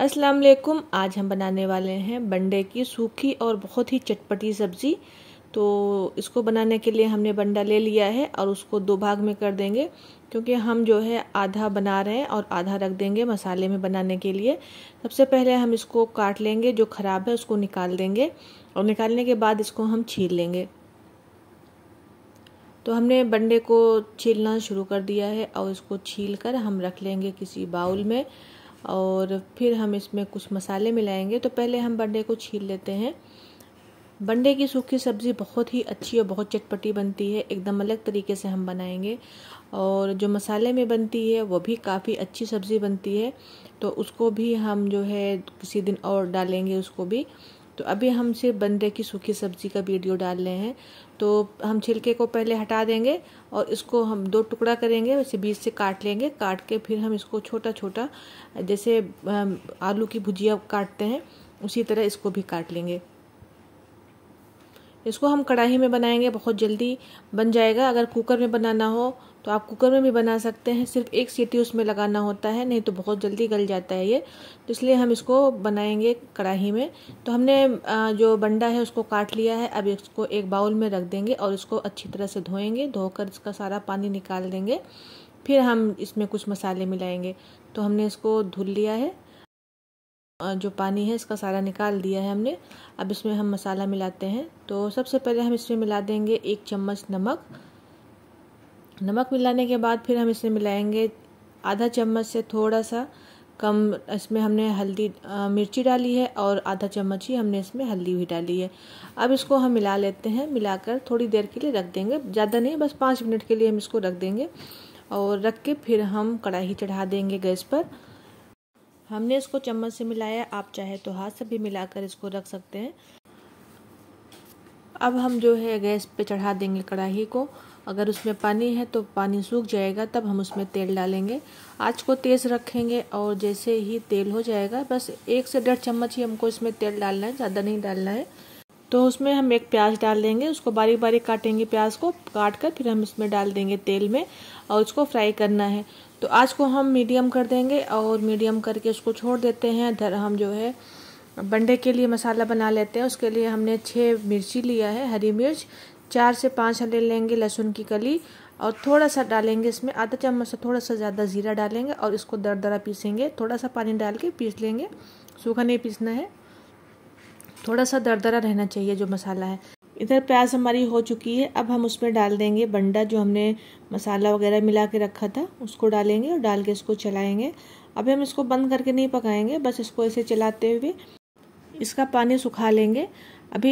अस्सलाम वालेकुम आज हम बनाने वाले हैं बंडे की सूखी और बहुत ही चटपटी सब्ज़ी तो इसको बनाने के लिए हमने बंडा ले लिया है और उसको दो भाग में कर देंगे क्योंकि हम जो है आधा बना रहे हैं और आधा रख देंगे मसाले में बनाने के लिए सबसे पहले हम इसको काट लेंगे जो ख़राब है उसको निकाल देंगे और निकालने के बाद इसको हम छील लेंगे तो हमने बंडे को छीलना शुरू कर दिया है और इसको छील कर हम रख लेंगे किसी बाउल में और फिर हम इसमें कुछ मसाले मिलाएंगे तो पहले हम बंडे को छील लेते हैं बंडे की सूखी सब्ज़ी बहुत ही अच्छी और बहुत चटपटी बनती है एकदम अलग तरीके से हम बनाएंगे और जो मसाले में बनती है वो भी काफ़ी अच्छी सब्ज़ी बनती है तो उसको भी हम जो है किसी दिन और डालेंगे उसको भी तो अभी हम सिर्फ बंदे की सूखी सब्जी का वीडियो डाल रहे हैं तो हम छिलके को पहले हटा देंगे और इसको हम दो टुकड़ा करेंगे वैसे बीज से काट लेंगे काट के फिर हम इसको छोटा छोटा जैसे आलू की भुजिया काटते हैं उसी तरह इसको भी काट लेंगे इसको हम कढ़ाई में बनाएंगे बहुत जल्दी बन जाएगा अगर कुकर में बनाना हो तो आप कुकर में भी बना सकते हैं सिर्फ एक सीटी उसमें लगाना होता है नहीं तो बहुत जल्दी गल जाता है ये तो इसलिए हम इसको बनाएंगे कढ़ाही में तो हमने जो बंडा है उसको काट लिया है अब इसको एक बाउल में रख देंगे और इसको अच्छी तरह से धोएंगे धोकर इसका सारा पानी निकाल देंगे फिर हम इसमें कुछ मसाले मिलाएंगे तो हमने इसको धुल लिया है जो पानी है इसका सारा निकाल दिया है हमने अब इसमें हम मसाला मिलाते हैं तो सबसे पहले हम इसमें मिला देंगे एक चम्मच नमक नमक मिलाने के बाद फिर हम इसमें मिलाएंगे आधा चम्मच से थोड़ा सा कम इसमें हमने हल्दी आ, मिर्ची डाली है और आधा चम्मच ही हमने इसमें हल्दी भी डाली है अब इसको हम मिला लेते हैं मिलाकर थोड़ी देर के लिए रख देंगे ज़्यादा नहीं बस पाँच मिनट के लिए हम इसको रख देंगे और रख के फिर हम कढ़ाई चढ़ा देंगे गैस पर हमने इसको चम्मच से मिलाया आप चाहे तो हाथ से भी मिलाकर इसको रख सकते हैं अब हम जो है गैस पे चढ़ा देंगे कढ़ाई को अगर उसमें पानी है तो पानी सूख जाएगा तब हम उसमें तेल डालेंगे आँच को तेज़ रखेंगे और जैसे ही तेल हो जाएगा बस एक से डेढ़ चम्मच ही हमको इसमें तेल डालना है ज़्यादा नहीं डालना है तो उसमें हम एक प्याज डाल देंगे उसको बारीक बारीक काटेंगे प्याज को काट कर फिर हम इसमें डाल देंगे तेल में और उसको फ्राई करना है तो आज को हम मीडियम कर देंगे और मीडियम करके उसको छोड़ देते हैं हम जो है बंडे के लिए मसाला बना लेते हैं उसके लिए हमने छः मिर्ची लिया है हरी मिर्च चार से पाँच हले लेंगे लहसुन की कली और थोड़ा सा डालेंगे इसमें आधा चम्मच से थोड़ा सा ज़्यादा ज़ीरा डालेंगे और इसको दर दरा पीसेंगे थोड़ा सा पानी डाल के पीस लेंगे सूखा नहीं पीसना है थोड़ा सा दर दरा रहना चाहिए जो मसाला है इधर प्याज हमारी हो चुकी है अब हम उसमें डाल देंगे बंडा जो हमने मसाला वगैरह मिला के रखा था उसको डालेंगे और डाल के इसको चलाएँगे अभी हम इसको बंद करके नहीं पकाएंगे बस इसको ऐसे चलाते हुए इसका पानी सुखा लेंगे अभी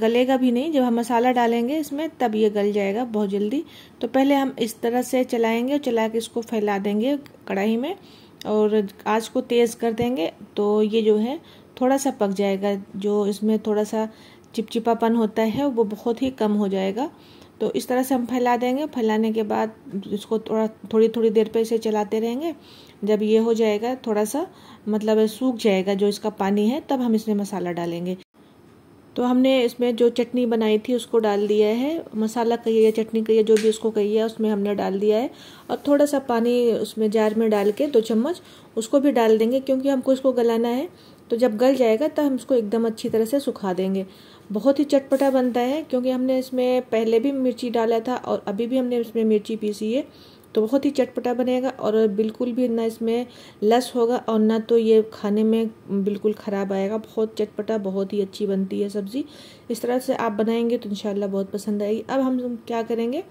गलेगा भी नहीं जब हम मसाला डालेंगे इसमें तब ये गल जाएगा बहुत जल्दी तो पहले हम इस तरह से चलाएंगे और चला के इसको फैला देंगे कढ़ाई में और आज को तेज़ कर देंगे तो ये जो है थोड़ा सा पक जाएगा जो इसमें थोड़ा सा चिपचिपापन होता है वो बहुत ही कम हो जाएगा तो इस तरह से हम फैला देंगे फैलाने के बाद इसको थोड़ा थोड़ी थोड़ी देर पर इसे चलाते रहेंगे जब ये हो जाएगा थोड़ा सा मतलब सूख जाएगा जो इसका पानी है तब हम इसमें मसाला डालेंगे तो हमने इसमें जो चटनी बनाई थी उसको डाल दिया है मसाला कहिए या चटनी कहिए जो भी उसको कहिए उसमें हमने डाल दिया है और थोड़ा सा पानी उसमें जार में डाल के दो चम्मच उसको भी डाल देंगे क्योंकि हमको इसको गलाना है तो जब गल जाएगा तब हम इसको एकदम अच्छी तरह से सुखा देंगे बहुत ही चटपटा बनता है क्योंकि हमने इसमें पहले भी मिर्ची डाला था और अभी भी हमने इसमें मिर्ची पीसी है तो बहुत ही चटपटा बनेगा और बिल्कुल भी ना इसमें लस होगा और ना तो ये खाने में बिल्कुल ख़राब आएगा बहुत चटपटा बहुत ही अच्छी बनती है सब्ज़ी इस तरह से आप बनाएंगे तो इन बहुत पसंद आएगी अब हम क्या करेंगे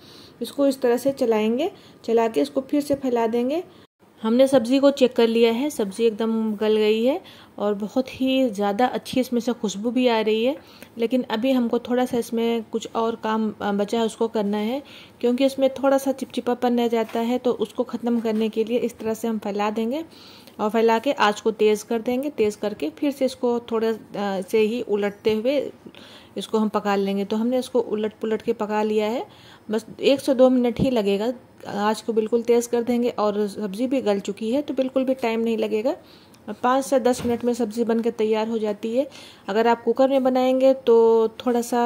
इसको इस तरह से चलाएँगे चला के इसको फिर से फैला देंगे हमने सब्ज़ी को चेक कर लिया है सब्ज़ी एकदम गल गई है और बहुत ही ज़्यादा अच्छी इसमें से खुशबू भी आ रही है लेकिन अभी हमको थोड़ा सा इसमें कुछ और काम बचा है उसको करना है क्योंकि इसमें थोड़ा सा चिपचिपापन रह जाता है तो उसको ख़त्म करने के लिए इस तरह से हम फैला देंगे और फैला के आँच को तेज़ कर देंगे तेज़ करके फिर से इसको थोड़ा से ही उलटते हुए इसको हम पका लेंगे तो हमने इसको उलट पुलट के पका लिया है बस एक से दो मिनट ही लगेगा आँच को बिल्कुल तेज़ कर देंगे और सब्ज़ी भी गल चुकी है तो बिल्कुल भी टाइम नहीं लगेगा पाँच से दस मिनट में सब्ज़ी बनकर तैयार हो जाती है अगर आप कुकर में बनाएंगे तो थोड़ा सा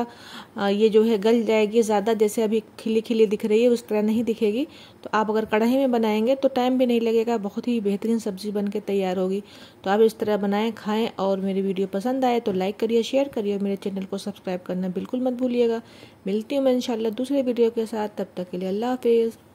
ये जो है गल जाएगी ज़्यादा जैसे अभी खिली खिली दिख रही है उस तरह नहीं दिखेगी तो आप अगर कढ़ाई में बनाएंगे तो टाइम भी नहीं लगेगा बहुत ही बेहतरीन सब्ज़ी बन के तैयार होगी तो आप इस तरह बनाएं खाएं और मेरी वीडियो पसंद आए तो लाइक करिए शेयर करिए मेरे चैनल को सब्सक्राइब करना बिल्कुल मत भूलिएगा मिलती हूँ मैं इन दूसरे वीडियो के साथ तब तक के लिए अल्लाह हाफिज़